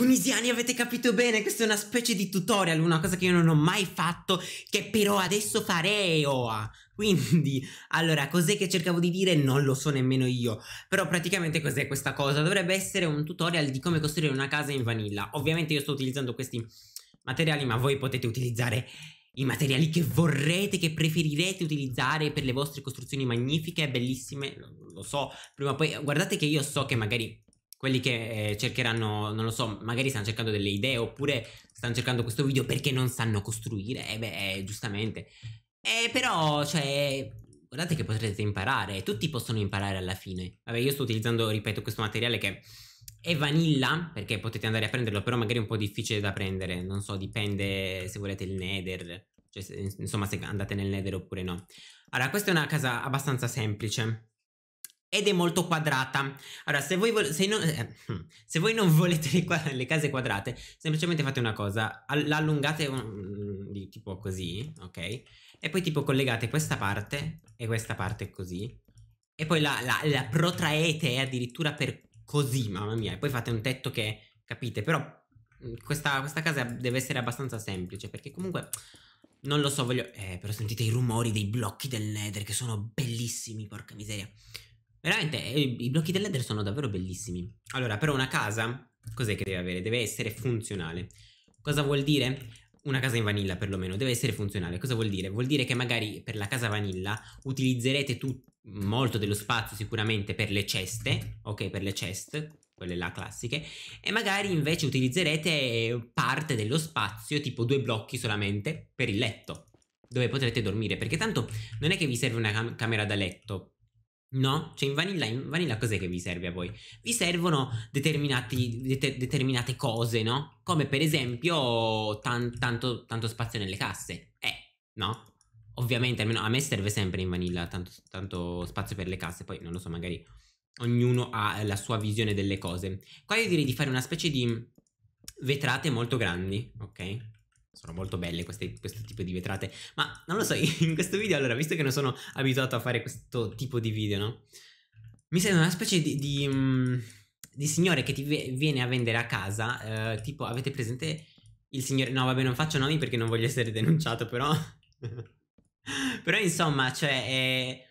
Tunisiani avete capito bene, questa è una specie di tutorial, una cosa che io non ho mai fatto, che però adesso farei. Quindi, allora, cos'è che cercavo di dire? Non lo so nemmeno io. Però praticamente cos'è questa cosa? Dovrebbe essere un tutorial di come costruire una casa in vanilla. Ovviamente io sto utilizzando questi materiali, ma voi potete utilizzare i materiali che vorrete, che preferirete utilizzare per le vostre costruzioni magnifiche, bellissime, lo so, prima o poi, guardate che io so che magari quelli che eh, cercheranno, non lo so, magari stanno cercando delle idee oppure stanno cercando questo video perché non sanno costruire, e eh beh, eh, giustamente. Eh, però, cioè, guardate che potrete imparare, tutti possono imparare alla fine. Vabbè, io sto utilizzando, ripeto, questo materiale che è vanilla, perché potete andare a prenderlo, però magari è un po' difficile da prendere, non so, dipende se volete il nether, cioè, se, insomma, se andate nel nether oppure no. Allora, questa è una casa abbastanza semplice ed è molto quadrata. Allora, se voi, vo- se non, eh, hm, se voi non volete le, quad- le, case quadrate, semplicemente fate una cosa, all- la allungate mm, tipo così, ok? E poi tipo collegate questa parte e questa parte così. E poi la, la, la protraete addirittura per così, mamma mia. E poi fate un tetto che, capite? Però mm, questa, questa casa deve essere abbastanza semplice perché comunque... Non lo so, voglio... Eh, però sentite i rumori dei blocchi del nether che sono bellissimi, porca miseria. Veramente, eh, i blocchi del ladder sono davvero bellissimi. Allora, però una casa, cos'è che deve avere? Deve essere funzionale. Cosa vuol dire? Una casa in vanilla perlomeno, deve essere funzionale. Cosa vuol dire? Vuol dire che magari per la casa vanilla utilizzerete tu molto dello spazio sicuramente per le ceste, ok, per le chest, quelle là classiche, e magari invece utilizzerete parte dello spazio, tipo due blocchi solamente, per il letto, dove potrete dormire, perché tanto non è che vi serve una cam camera da letto No? Cioè in vanilla, in vanilla cos'è che vi serve a voi? Vi servono deter, determinate cose, no? Come per esempio tan, tanto, tanto, spazio nelle casse. Eh, no? Ovviamente, almeno a me serve sempre in vanilla tanto, tanto spazio per le casse, poi non lo so, magari ognuno ha la sua visione delle cose. Qua io direi di fare una specie di vetrate molto grandi, ok? Sono molto belle queste, questo tipo di vetrate, ma non lo so, in questo video, allora, visto che non sono abituato a fare questo tipo di video, no? Mi sembra una specie di, di, mm, di signore che ti viene a vendere a casa, eh, tipo, avete presente il signore... No, vabbè, non faccio nomi perché non voglio essere denunciato, però... però, insomma, cioè, è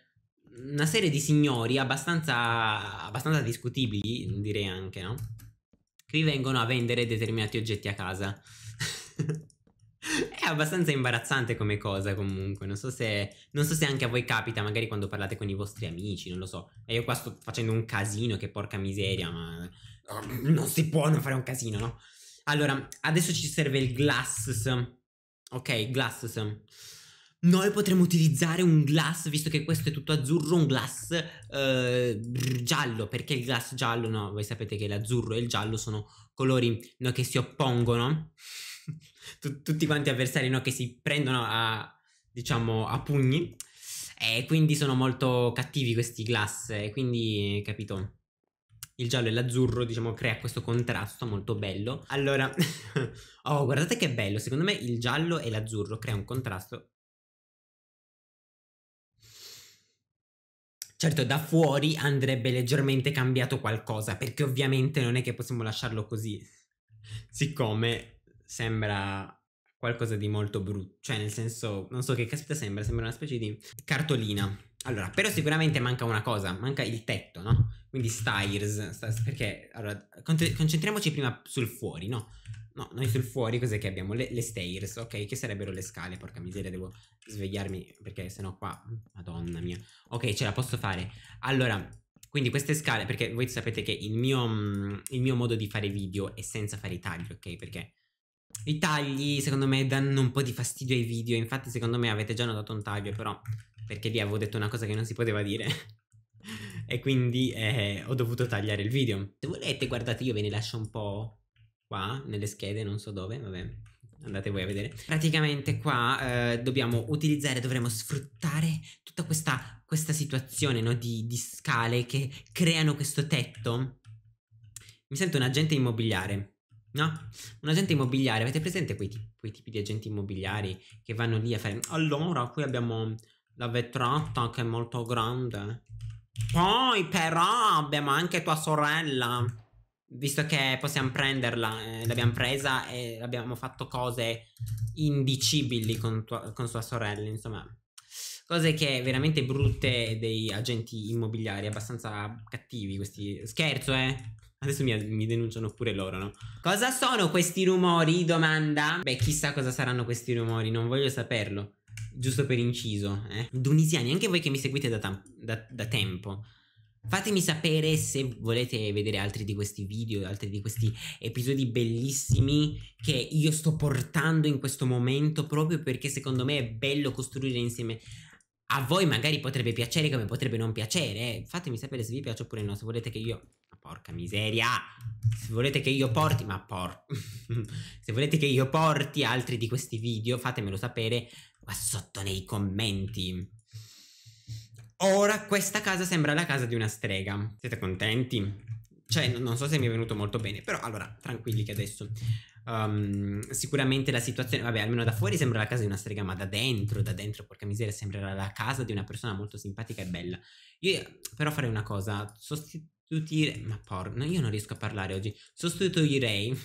una serie di signori abbastanza, abbastanza discutibili, direi anche, no? Che vi vengono a vendere determinati oggetti a casa. È abbastanza imbarazzante come cosa comunque, non so, se, non so se anche a voi capita, magari quando parlate con i vostri amici, non lo so. E io qua sto facendo un casino, che porca miseria, ma ehm, non si può non fare un casino, no? Allora, adesso ci serve il glass, Ok, glass. Noi potremmo utilizzare un glass, visto che questo è tutto azzurro, un glass eh, giallo, perché il glass giallo, no, voi sapete che l'azzurro e il giallo sono colori no, che si oppongono. tutti quanti avversari no, che si prendono a, diciamo, a pugni. E quindi sono molto cattivi questi glass. E quindi, capito? Il giallo e l'azzurro, diciamo, crea questo contrasto molto bello. Allora, oh, guardate che bello. Secondo me il giallo e l'azzurro crea un contrasto. Certo, da fuori andrebbe leggermente cambiato qualcosa, perché ovviamente non è che possiamo lasciarlo così. Siccome sembra qualcosa di molto brutto, cioè nel senso, non so che caspita sembra, sembra una specie di cartolina. Allora, però sicuramente manca una cosa, manca il tetto, no? Quindi styres, styres perché, allora, concentriamoci prima sul fuori, no? No, noi sul fuori cos'è che abbiamo? Le, le stairs, ok? Che sarebbero le scale, porca miseria, devo svegliarmi perché sennò qua, madonna mia. Ok, ce la posso fare. Allora, quindi queste scale, perché voi sapete che il mio, mm, il mio modo di fare video è senza fare i tagli, ok? Perché i tagli, secondo me, danno un po' di fastidio ai video. Infatti, secondo me avete già notato un taglio, però, perché lì avevo detto una cosa che non si poteva dire. e quindi eh, ho dovuto tagliare il video. Se volete, guardate, io ve ne lascio un po' qua, nelle schede, non so dove, vabbè. Andate voi a vedere. Praticamente qua eh, dobbiamo utilizzare, dovremo sfruttare tutta questa, questa situazione no, di, di scale che creano questo tetto. Mi sento un agente immobiliare No? Un agente immobiliare, avete presente quei, quei, tipi di agenti immobiliari che vanno lì a fare allora qui abbiamo la vetrata che è molto grande. Poi però abbiamo anche tua sorella, visto che possiamo prenderla, eh, l'abbiamo presa e abbiamo fatto cose indicibili con, tua, con sua sorella, insomma. Cose che veramente brutte dei agenti immobiliari, abbastanza cattivi questi. Scherzo, eh? Adesso mi, mi, denunciano pure loro, no? Cosa sono questi rumori? Domanda. Beh, chissà cosa saranno questi rumori, non voglio saperlo. Giusto per inciso, eh. Dunisiani, anche voi che mi seguite da, da, da tempo. Fatemi sapere se volete vedere altri di questi video, altri di questi episodi bellissimi che io sto portando in questo momento proprio perché secondo me è bello costruire insieme a voi magari potrebbe piacere come potrebbe non piacere. Eh. Fatemi sapere se vi piace oppure no, se volete che io porca miseria, se volete che io porti, ma por... se volete che io porti altri di questi video fatemelo sapere qua sotto nei commenti. Ora questa casa sembra la casa di una strega. Siete contenti? Cioè, non so se mi è venuto molto bene, però allora, tranquilli che adesso... Um, sicuramente la situazione, vabbè, almeno da fuori sembra la casa di una strega, ma da dentro, da dentro, porca miseria, sembrerà la casa di una persona molto simpatica e bella. Io però farei una cosa, sostituirei Sostituire... Ma porno, io non riesco a parlare oggi. Sostituirei...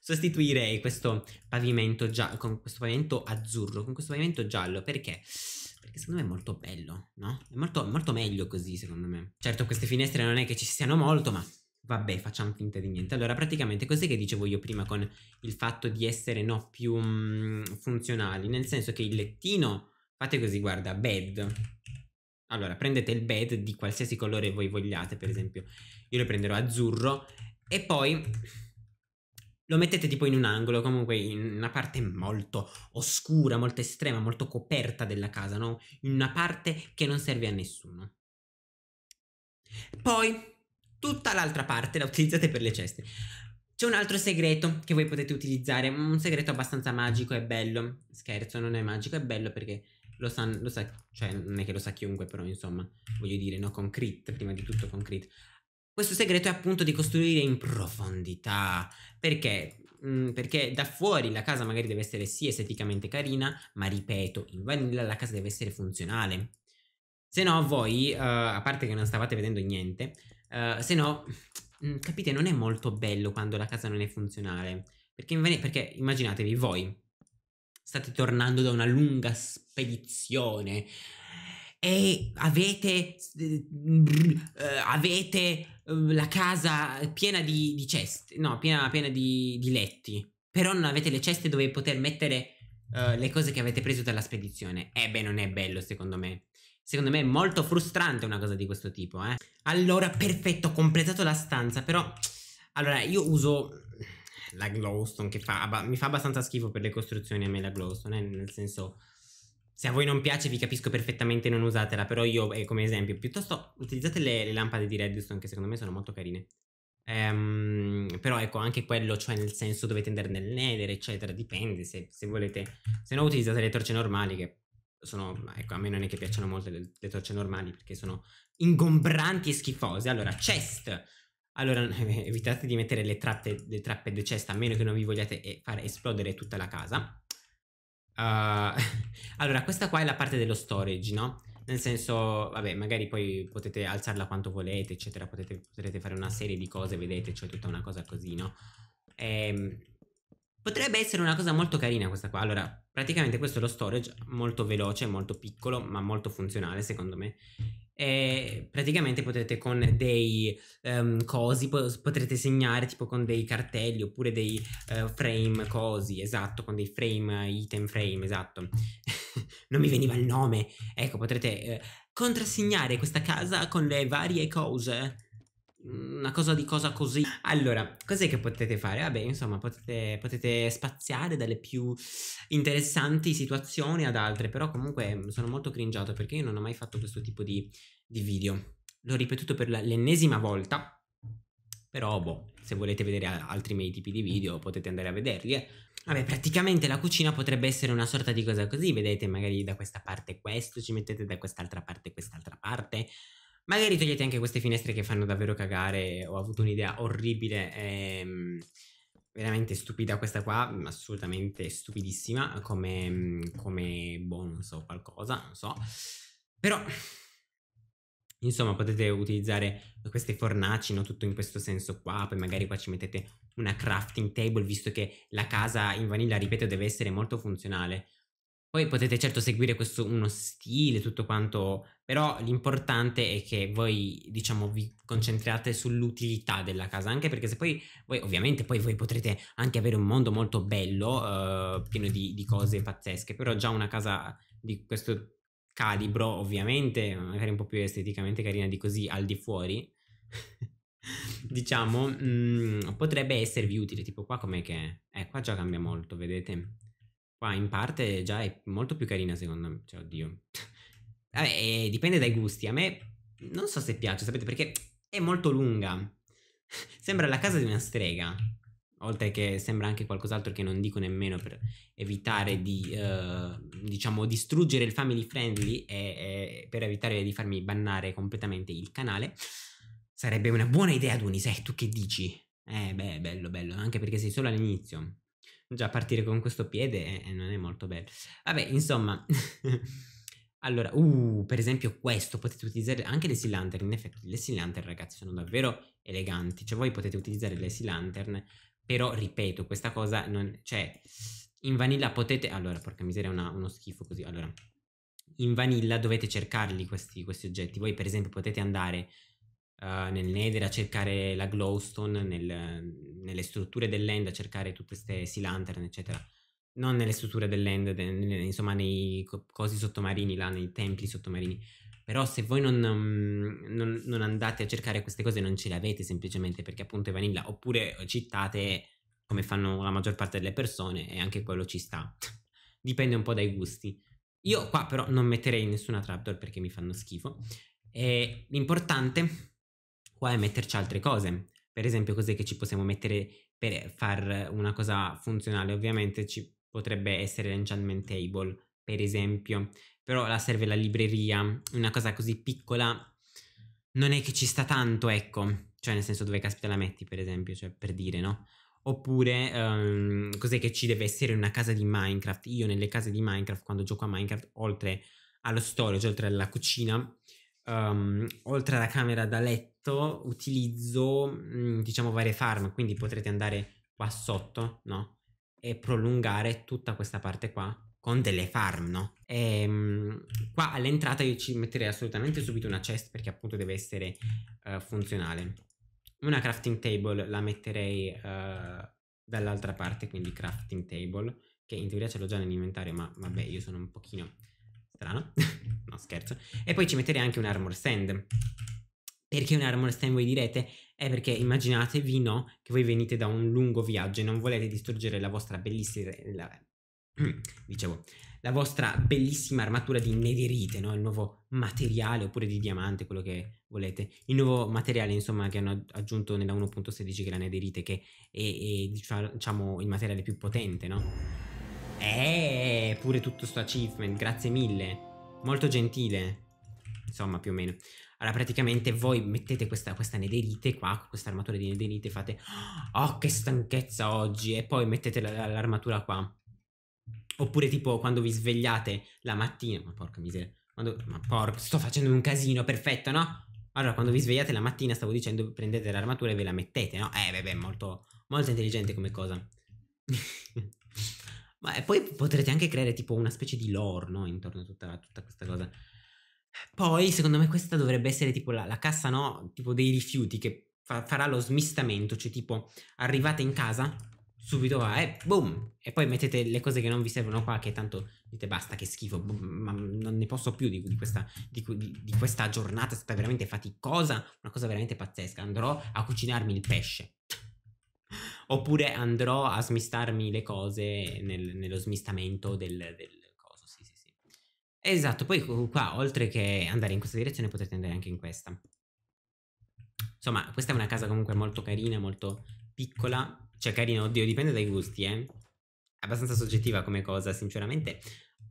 Sostituirei questo pavimento giallo con questo pavimento azzurro, con questo pavimento giallo, perché? Perché secondo me è molto bello, no? È molto, molto meglio così, secondo me. Certo, queste finestre non è che ci siano molto, ma vabbè, facciamo finta di niente. Allora, praticamente cos'è che dicevo io prima con il fatto di essere no più mm, funzionali? Nel senso che il lettino, fate così, guarda, bed allora, prendete il bed di qualsiasi colore voi vogliate, per mm. esempio io lo prenderò azzurro e poi lo mettete tipo in un angolo, comunque in una parte molto oscura, molto estrema, molto coperta della casa, no? In una parte che non serve a nessuno. Poi tutta l'altra parte la utilizzate per le ceste. C'è un altro segreto che voi potete utilizzare, un segreto abbastanza magico e bello. Scherzo, non è magico, è bello perché lo, san, lo sa, cioè non è che lo sa chiunque, però insomma, voglio dire, no, con crit, prima di tutto con crit. Questo segreto è appunto di costruire in profondità, perché mhmm, perché da fuori la casa magari deve essere sì esteticamente carina, ma ripeto, in vanilla la casa deve essere funzionale. Se no voi, uh, a parte che non stavate vedendo niente, uh, se no, mhmm, capite, non è molto bello quando la casa non è funzionale. Perché, perché immaginatevi voi, state tornando da una lunga spedizione e avete, eh, avete eh, la casa piena di, di ceste, no, piena, piena di, di, letti, però non avete le ceste dove poter mettere eh, le cose che avete preso dalla spedizione. Eh beh, non è bello secondo me. Secondo me è molto frustrante una cosa di questo tipo, eh. Allora, perfetto, ho completato la stanza, però... Allora, io uso la glowstone che fa, abba, mi fa abbastanza schifo per le costruzioni a me la glowstone, eh, nel senso se a voi non piace vi capisco perfettamente non usatela, però io eh, come esempio piuttosto utilizzate le, le, lampade di redstone che secondo me sono molto carine. Ehm, però ecco anche quello, cioè nel senso dovete andare nel nether eccetera, dipende se, se volete, se no utilizzate le torce normali che sono, ecco, a me non è che piacciono molto le, le torce normali perché sono ingombranti e schifose. Allora, chest, allora evitate di mettere le trappe, le trappe de cesta a meno che non vi vogliate eh, far esplodere tutta la casa. Uh, allora questa qua è la parte dello storage, no? Nel senso, vabbè, magari poi potete alzarla quanto volete, eccetera, potete, potrete fare una serie di cose, vedete, c'è cioè tutta una cosa così, no? Ehm, potrebbe essere una cosa molto carina questa qua. Allora, praticamente questo è lo storage, molto veloce, molto piccolo, ma molto funzionale secondo me. E praticamente potete con dei um, cosi po- potrete segnare tipo con dei cartelli oppure dei uh, frame cosi esatto con dei frame item frame esatto non mi veniva il nome ecco potrete uh, contrassegnare questa casa con le varie cose Mm, una cosa di cosa così. Allora, cos'è che potete fare? Vabbè, insomma, potete, potete, spaziare dalle più interessanti situazioni ad altre, però comunque mm, sono molto cringiato perché io non ho mai fatto questo tipo di, di video. L'ho ripetuto per l'ennesima volta, però boh, se volete vedere altri miei tipi di video potete andare a vederli. Eh. Vabbè, praticamente la cucina potrebbe essere una sorta di cosa così, vedete magari da questa parte questo, ci mettete da quest'altra parte quest'altra parte Magari togliete anche queste finestre che fanno davvero cagare. Ho avuto un'idea orribile. Ehm, veramente stupida questa qua. Assolutamente stupidissima. Come, come boh, non so, qualcosa, non so. Però. Insomma, potete utilizzare queste fornaci, no? Tutto in questo senso qua. Poi magari qua ci mettete una crafting table, visto che la casa in vaniglia, ripeto, deve essere molto funzionale. Poi potete certo seguire questo uno stile, tutto quanto però l'importante è che voi, diciamo, vi concentriate sull'utilità della casa, anche perché se poi voi, ovviamente, poi voi potrete anche avere un mondo molto bello, eh, pieno di, di cose pazzesche, però già una casa di questo calibro, ovviamente, magari un po' più esteticamente carina di così al di fuori, diciamo, mh, mm, potrebbe esservi utile. Tipo qua com'è che è? Eh, qua già cambia molto, vedete? Qua in parte già è molto più carina secondo me, cioè oddio, Vabbè, eh, dipende dai gusti. A me non so se piace, sapete, perché è molto lunga. sembra la casa di una strega. Oltre che sembra anche qualcos'altro che non dico nemmeno per evitare di, eh, diciamo, distruggere il family friendly e, e, per evitare di farmi bannare completamente il canale. Sarebbe una buona idea, Dunis, eh, tu che dici? Eh, beh, bello, bello, anche perché sei solo all'inizio. Già partire con questo piede eh, non è molto bello. Vabbè, insomma... Allora, uh, per esempio questo, potete utilizzare anche le sea lantern, in effetti le sea lantern ragazzi sono davvero eleganti, cioè voi potete utilizzare le sea lantern, però ripeto, questa cosa non, cioè, in vanilla potete, allora, porca miseria, è uno schifo così, allora, in vanilla dovete cercarli questi, questi oggetti, voi per esempio potete andare uh, nel nether a cercare la glowstone, nel, nelle strutture dell'end a cercare tutte queste sea lantern, eccetera, non nelle strutture dell'end, insomma nei cosi sottomarini, là, nei templi sottomarini. Però se voi non, mm, non, non, andate a cercare queste cose non ce le avete semplicemente perché appunto è vanilla, oppure citate come fanno la maggior parte delle persone e anche quello ci sta. Dipende un po' dai gusti. Io qua però non metterei nessuna trapdoor perché mi fanno schifo. E l'importante qua è metterci altre cose. Per esempio cose che ci possiamo mettere per far una cosa funzionale. Ovviamente ci potrebbe essere l'enchantment table, per esempio, però la serve la libreria, una cosa così piccola non è che ci sta tanto, ecco, cioè nel senso dove caspita la metti, per esempio, cioè per dire, no? Oppure um, cos'è che ci deve essere una casa di Minecraft? Io nelle case di Minecraft, quando gioco a Minecraft, oltre allo storage, oltre alla cucina, um, oltre alla camera da letto, utilizzo, mh, mm, diciamo, varie farm, quindi potrete andare qua sotto, no? e prolungare tutta questa parte qua con delle farm, no? E, ehm, mh, qua all'entrata io ci metterei assolutamente subito una chest perché appunto deve essere uh, funzionale. Una crafting table la metterei uh, dall'altra parte, quindi crafting table, che in teoria ce l'ho già nell'inventario, ma vabbè io sono un pochino strano, no scherzo. E poi ci metterei anche un armor sand, perché un armor stem voi direte? È eh, perché immaginatevi no, che voi venite da un lungo viaggio e non volete distruggere la vostra bellissima... La, mm, dicevo, la vostra bellissima armatura di nederite, no? Il nuovo materiale oppure di diamante, quello che volete. Il nuovo materiale, insomma, che hanno aggiunto nella 1.16 che è la nederite, che è, è, diciamo, diciamo il materiale più potente, no? Eeeh, pure tutto sto achievement, grazie mille. Molto gentile. Insomma, più o meno. Allora praticamente voi mettete questa, questa nederite qua, questa armatura di nederite, fate ah, oh che stanchezza oggi e poi mettete l'armatura qua. Oppure tipo quando vi svegliate la mattina, ma porca miseria, quando, ma porca, sto facendo un casino, perfetto no? Allora quando vi svegliate la mattina stavo dicendo prendete l'armatura e ve la mettete no? Eh vabbè molto, molto intelligente come cosa. Ma poi potrete anche creare tipo una specie di lore, no? Intorno a tutta, tutta questa cosa. Poi, secondo me, questa dovrebbe essere tipo la, la cassa, no? Tipo dei rifiuti che fa- farà lo smistamento, cioè tipo arrivate in casa, subito va e boom! E poi mettete le cose che non vi servono qua, che tanto dite basta, che schifo, boom, ma non ne posso più di, di, questa, di, di questa giornata, Sta veramente faticosa, una cosa veramente pazzesca, andrò a cucinarmi il pesce. Oppure andrò a smistarmi le cose nel, nello smistamento del, del Esatto, poi qua oltre che andare in questa direzione potete andare anche in questa. Insomma, questa è una casa comunque molto carina, molto piccola. Cioè carina, oddio, dipende dai gusti, eh. È Abbastanza soggettiva come cosa, sinceramente.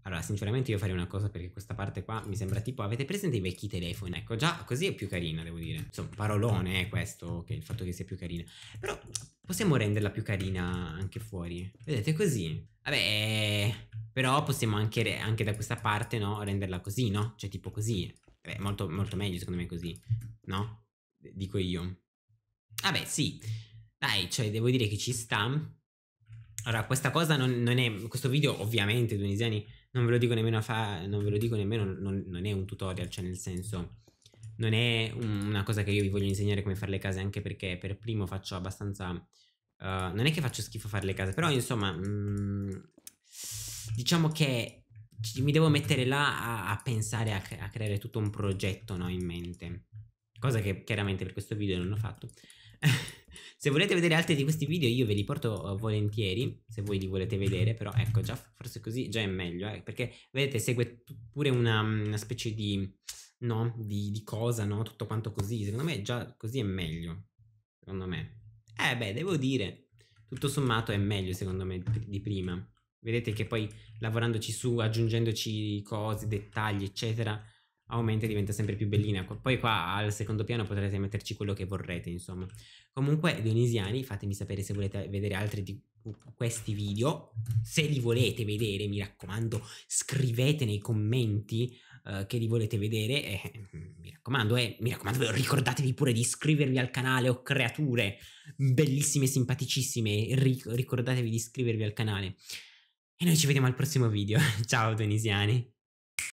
Allora, sinceramente io farei una cosa perché questa parte qua mi sembra tipo, avete presente i vecchi telefoni? Ecco, già così è più carina, devo dire. Insomma, parolone è questo, che il fatto che sia più carina. Però possiamo renderla più carina anche fuori. Vedete, così. Vabbè, però possiamo anche, anche da questa parte, no, renderla così, no? Cioè, tipo così. Vabbè, molto, molto meglio secondo me così, no? Dico io. Vabbè, sì. Dai, cioè, devo dire che ci sta. Allora, questa cosa non, non è... Questo video, ovviamente, Tunisiani non ve lo dico nemmeno fa, non ve lo dico nemmeno, non, non è un tutorial, cioè nel senso non è una cosa che io vi voglio insegnare come fare le case, anche perché per primo faccio abbastanza... Uh, non è che faccio schifo fare le case, però insomma, mh, mm, diciamo che mi devo mettere là a, a pensare a, a, creare tutto un progetto no, in mente, cosa che chiaramente per questo video non ho fatto. Se volete vedere altri di questi video io ve li porto eh, volentieri, se voi li volete vedere, però ecco già forse così già è meglio, eh, perché vedete segue pure una, mm, una specie di, no, di, di, cosa, no, tutto quanto così, secondo me già così è meglio, secondo me. Eh beh, devo dire, tutto sommato è meglio secondo me di prima. Vedete che poi lavorandoci su, aggiungendoci cose, dettagli, eccetera, aumenta e diventa sempre più bellina. Poi qua al secondo piano potrete metterci quello che vorrete, insomma. Comunque, Dionisiani, fatemi sapere se volete vedere altri di questi video. Se li volete vedere, mi raccomando, scrivete nei commenti uh, che li volete vedere. E, mi raccomando, eh, mi raccomando, ricordatevi pure di iscrivervi al canale o oh creature bellissime, simpaticissime. ricordatevi di iscrivervi al canale. E noi ci vediamo al prossimo video. Ciao, Dionisiani.